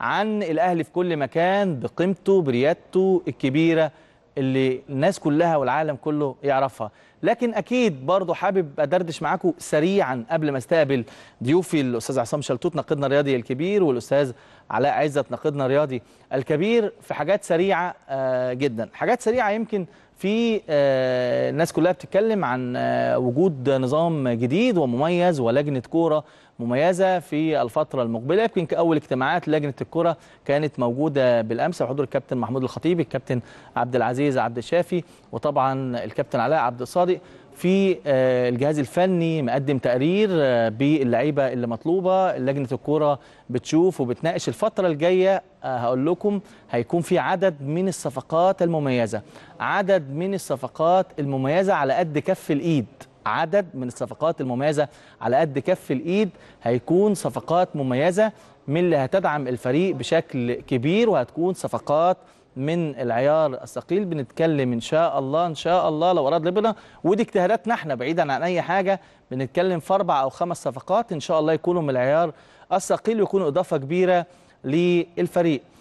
عن الاهلي في كل مكان بقيمته بريادته الكبيره اللي الناس كلها والعالم كله يعرفها لكن اكيد برضو حابب ادردش معاكم سريعا قبل ما استقبل ضيوفي الاستاذ عصام شلتوت ناقدنا الرياضي الكبير والاستاذ علاء عزت ناقدنا الرياضي الكبير في حاجات سريعه آه، جدا حاجات سريعه يمكن في آه، الناس كلها بتتكلم عن آه، وجود نظام جديد ومميز ولجنه كوره مميزه في الفتره المقبله يمكن اول اجتماعات لجنه الكوره كانت موجوده بالامس بحضور الكابتن محمود الخطيب الكابتن عبد العزيز عبد الشافي وطبعا الكابتن علاء عبد الصادق في آه، الجهاز الفني مقدم تقرير آه، باللعيبه اللي مطلوبه لجنه الكوره بتشوف وبتناقش الفتره الجايه آه، هقول لكم هيكون في عدد من الصفقات المميزه عدد من الصفقات المميزه على قد كف الايد عدد من الصفقات المميزه على قد كف الايد هيكون صفقات مميزه من اللي هتدعم الفريق بشكل كبير وهتكون صفقات من العيار الثقيل بنتكلم ان شاء الله ان شاء الله لو اراد ربنا ودي اجتهاداتنا احنا بعيدا عن اي حاجه بنتكلم في اربع او خمس صفقات ان شاء الله يكونوا من العيار الثقيل ويكونوا اضافه كبيره للفريق